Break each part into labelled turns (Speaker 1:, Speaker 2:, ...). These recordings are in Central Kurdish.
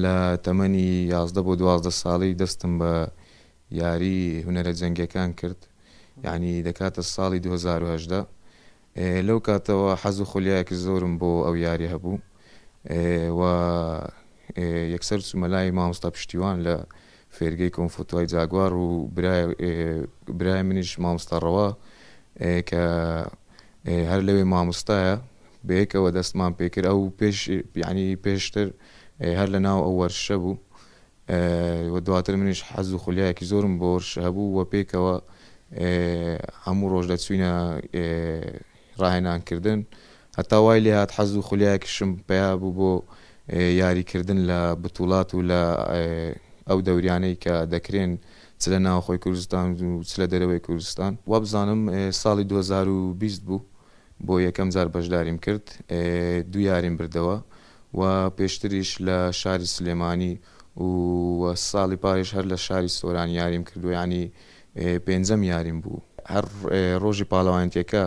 Speaker 1: لە تەمەنی یازدە بۆ دوازدە ساڵی دەستم بە یاری هوەرە جەنگەکان کرد یعنی دەکاتە ساڵی 2010 لەو کاتەوە حەز و خۆلیایەکی زۆرم بۆ ئەو یاری هەبوو و یەکسەر سومەلای مامۆستا پشتیوان لە فێرگەی کۆمفۆتوای جاگوار و برای منیش مامۆستاڕەوە کە هەر لەوێ مامۆستایە بەیەکەوە دەستمان پێکرد ئەو پێش یعنی پێشتر هەر لە ناو ئەو وەرشە بوو و دواتر منیش حەز و خولیایەکی زۆرم بۆرش هەبوو وە پێکەوە هەموو ڕۆژ دەچوینە ڕاهێنانکردن هەتا وای لێ هاات حەز و خولیایەکیشم پیا بوو بۆ یاریکردن لە بتوڵات و لە ئەو دەوریانەی کە دەکرێن چ لە ناوخۆی کوردستان و چ لە دەرەوەی کوردستان و بزانم ساڵی 2020 بوو بۆ یەکەم جار بەشداریم کرد دو یاریم بردەوە و پێشتریش لە شاری سلێمانی و ساڵی پارێش هەر لە شاری سۆران یاریم کردویانی پێنجەم یاریم بوو هەر ڕۆژی پاڵەوانتیەکە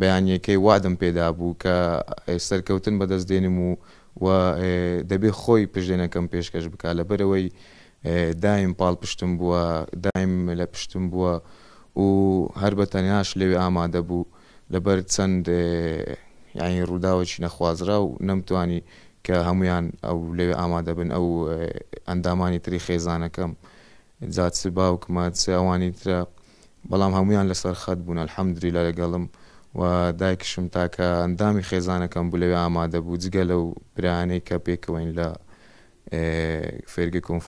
Speaker 1: بەیانیەکەی وادم پێدا بوو کە سەرکەوتن بەدەستدێنم و و دەبێت خۆی پشتێنەکەم پێشکەش بک لەبەرەوەی دایم پاڵ پشتم بووە دایم لە پشتم بووە و هەر بە تەنیاش لێوێ ئامادە بوو لەبەر چەند یانی ڕووداوەکی نەخوازرا و نەمتوانی کە هەمویان ئەو لەوێ ئامادەبن ئەو ئەندامانی تری خێزانەکەم جات باوکمات ئەوانی ترە بەڵام هەمویان لەسەر خەت بوون الحەمدری لە لەگەڵم و دایکشم تاکە ئەندامی خێزانەکەم بوو لەوێ ئامادە بوو جگە لەو برانەی کە پێکەوەین لە فێرگە کۆنف